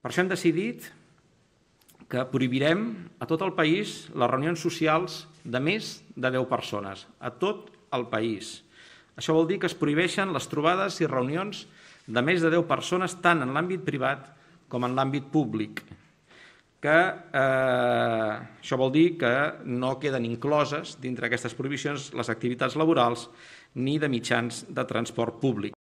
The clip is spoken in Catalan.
Per això hem decidit que prohibirem a tot el país les reunions socials de més de 10 persones, a tot el país. Això vol dir que es prohibeixen les trobades i reunions de més de 10 persones tant en l'àmbit privat com en l'àmbit públic, que eh, això vol dir que no queden incloses dintre aquestes prohibicions les activitats laborals ni de mitjans de transport públic.